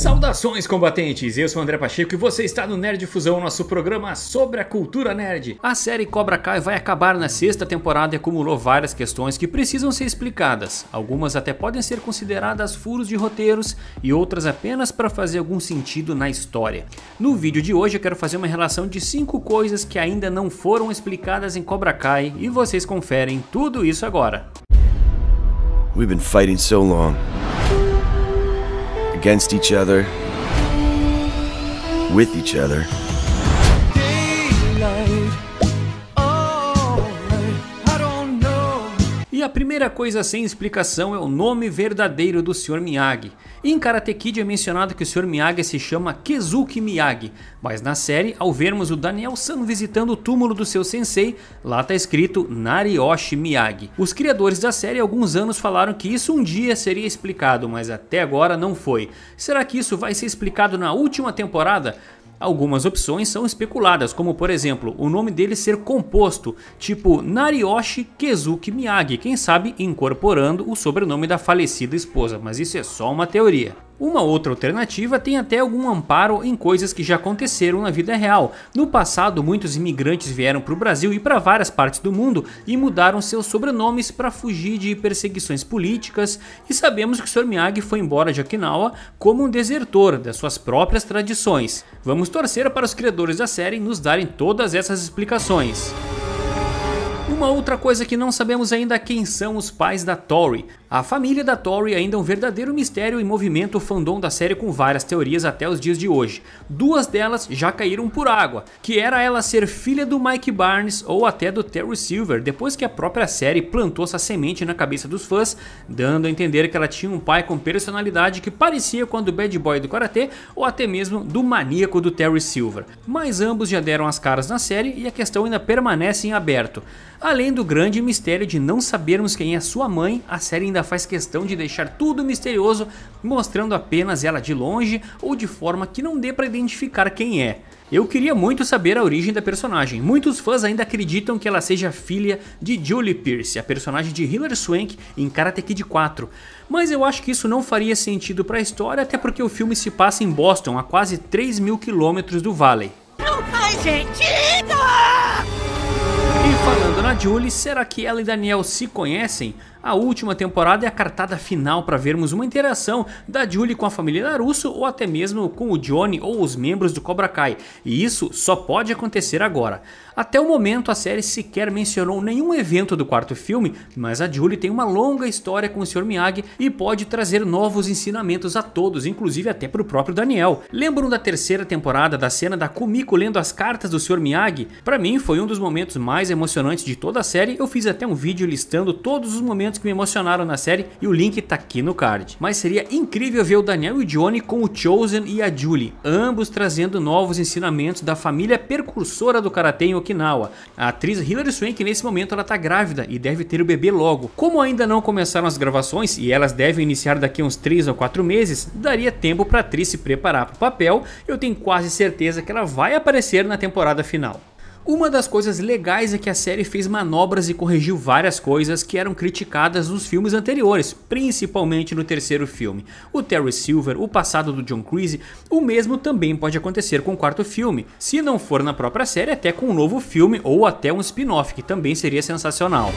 Saudações combatentes, eu sou o André Pacheco e você está no Nerd Fusão, nosso programa sobre a cultura nerd. A série Cobra Kai vai acabar na sexta temporada e acumulou várias questões que precisam ser explicadas. Algumas até podem ser consideradas furos de roteiros e outras apenas para fazer algum sentido na história. No vídeo de hoje eu quero fazer uma relação de cinco coisas que ainda não foram explicadas em Cobra Kai e vocês conferem tudo isso agora. We've been fighting so long. against each other, with each other. E a primeira coisa sem explicação é o nome verdadeiro do Sr. Miyagi. Em Karate Kid é mencionado que o Sr. Miyagi se chama Kezuki Miyagi, mas na série, ao vermos o Daniel San visitando o túmulo do seu sensei, lá está escrito Narioshi Miyagi. Os criadores da série há alguns anos falaram que isso um dia seria explicado, mas até agora não foi. Será que isso vai ser explicado na última temporada? Algumas opções são especuladas, como por exemplo, o nome dele ser composto, tipo Nariyoshi Kezuki Miyagi, quem sabe incorporando o sobrenome da falecida esposa, mas isso é só uma teoria. Uma outra alternativa tem até algum amparo em coisas que já aconteceram na vida real. No passado, muitos imigrantes vieram para o Brasil e para várias partes do mundo e mudaram seus sobrenomes para fugir de perseguições políticas. E sabemos que Sr. Miyagi foi embora de Okinawa como um desertor das suas próprias tradições. Vamos torcer para os criadores da série nos darem todas essas explicações. Uma outra coisa que não sabemos ainda é quem são os pais da Tori. A família da Tori é ainda é um verdadeiro mistério e movimento fandom da série com várias teorias até os dias de hoje. Duas delas já caíram por água, que era ela ser filha do Mike Barnes ou até do Terry Silver, depois que a própria série plantou essa semente na cabeça dos fãs, dando a entender que ela tinha um pai com personalidade que parecia com a do Bad Boy do Karatê ou até mesmo do maníaco do Terry Silver. Mas ambos já deram as caras na série e a questão ainda permanece em aberto. Além do grande mistério de não sabermos quem é sua mãe, a série ainda ainda faz questão de deixar tudo misterioso, mostrando apenas ela de longe ou de forma que não dê para identificar quem é. Eu queria muito saber a origem da personagem. Muitos fãs ainda acreditam que ela seja filha de Julie Pierce, a personagem de Hilary Swank em Karate Kid 4. Mas eu acho que isso não faria sentido para a história, até porque o filme se passa em Boston, a quase 3 mil quilômetros do Valley. Não faz sentido! E falando Dona Julie, será que ela e Daniel se conhecem? A última temporada é a cartada final para vermos uma interação da Julie com a família Narusso ou até mesmo com o Johnny ou os membros do Cobra Kai, e isso só pode acontecer agora. Até o momento a série sequer mencionou nenhum evento do quarto filme, mas a Julie tem uma longa história com o Sr. Miyagi e pode trazer novos ensinamentos a todos, inclusive até para o próprio Daniel. Lembram da terceira temporada da cena da Kumiko lendo as cartas do Sr. Miyagi? Para mim foi um dos momentos mais emocionantes de de toda a série, eu fiz até um vídeo listando todos os momentos que me emocionaram na série e o link tá aqui no card. Mas seria incrível ver o Daniel e o Johnny com o Chosen e a Julie, ambos trazendo novos ensinamentos da família percursora do Karatê em Okinawa. A atriz Hilary Swank nesse momento ela tá grávida e deve ter o bebê logo. Como ainda não começaram as gravações e elas devem iniciar daqui uns 3 ou 4 meses, daria tempo para a atriz se preparar para o papel. Eu tenho quase certeza que ela vai aparecer na temporada final. Uma das coisas legais é que a série fez manobras e corrigiu várias coisas que eram criticadas nos filmes anteriores, principalmente no terceiro filme. O Terry Silver, o passado do John Creasy, o mesmo também pode acontecer com o quarto filme, se não for na própria série, até com um novo filme ou até um spin-off, que também seria sensacional.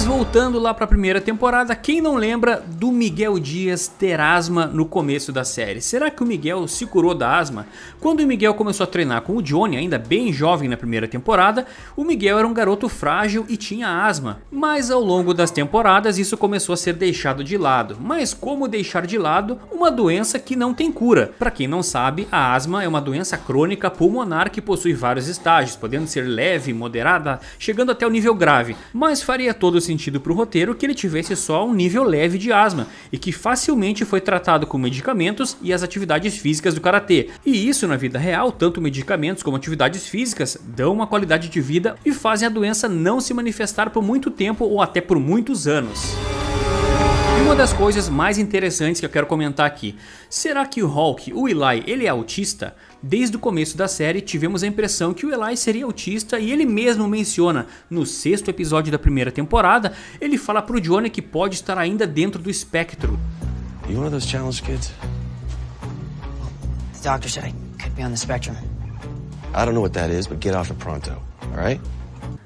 Mas voltando lá para a primeira temporada, quem não lembra do Miguel Dias ter asma no começo da série? Será que o Miguel se curou da asma? Quando o Miguel começou a treinar com o Johnny, ainda bem jovem na primeira temporada, o Miguel era um garoto frágil e tinha asma. Mas ao longo das temporadas isso começou a ser deixado de lado. Mas como deixar de lado uma doença que não tem cura? Para quem não sabe, a asma é uma doença crônica pulmonar que possui vários estágios, podendo ser leve, moderada, chegando até o nível grave. Mas faria todo sentido sentido para o roteiro que ele tivesse só um nível leve de asma e que facilmente foi tratado com medicamentos e as atividades físicas do karatê. E isso na vida real, tanto medicamentos como atividades físicas dão uma qualidade de vida e fazem a doença não se manifestar por muito tempo ou até por muitos anos. Uma das coisas mais interessantes que eu quero comentar aqui. Será que o Hulk, o Eli, ele é autista? Desde o começo da série tivemos a impressão que o Eli seria autista e ele mesmo menciona no sexto episódio da primeira temporada, ele fala pro Johnny que pode estar ainda dentro do espectro. You one of those challenge kids? The doctor said I could be on the spectrum. I don't know what that is, but get off pronto, all right?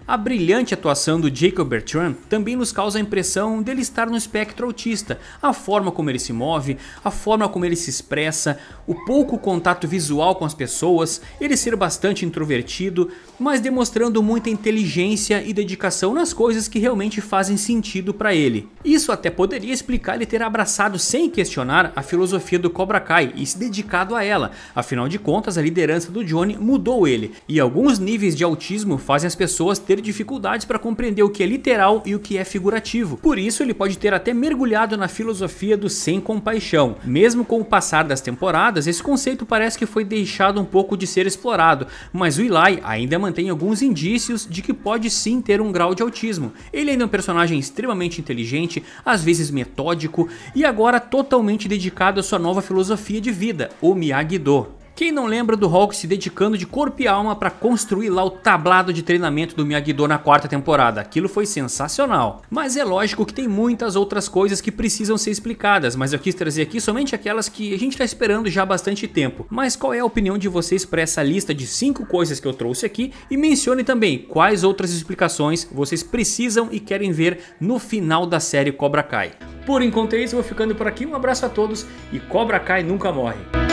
A brilhante atuação do Jacob Bertrand também nos causa a impressão dele estar no espectro autista, a forma como ele se move, a forma como ele se expressa, o pouco contato visual com as pessoas, ele ser bastante introvertido, mas demonstrando muita inteligência e dedicação nas coisas que realmente fazem sentido para ele. Isso até poderia explicar ele ter abraçado sem questionar a filosofia do Cobra Kai e se dedicado a ela, afinal de contas a liderança do Johnny mudou ele, e alguns níveis de autismo fazem as pessoas ter ter dificuldades para compreender o que é literal e o que é figurativo. Por isso, ele pode ter até mergulhado na filosofia do sem compaixão. Mesmo com o passar das temporadas, esse conceito parece que foi deixado um pouco de ser explorado, mas o Eli ainda mantém alguns indícios de que pode sim ter um grau de autismo. Ele ainda é um personagem extremamente inteligente, às vezes metódico e agora totalmente dedicado à sua nova filosofia de vida, o Miyagi-Do. Quem não lembra do Hulk se dedicando de corpo e alma para construir lá o tablado de treinamento do Miyagi-Do na quarta temporada? Aquilo foi sensacional. Mas é lógico que tem muitas outras coisas que precisam ser explicadas, mas eu quis trazer aqui somente aquelas que a gente está esperando já há bastante tempo. Mas qual é a opinião de vocês para essa lista de 5 coisas que eu trouxe aqui? E mencione também quais outras explicações vocês precisam e querem ver no final da série Cobra Kai. Por enquanto é isso, eu vou ficando por aqui. Um abraço a todos e Cobra Kai nunca morre.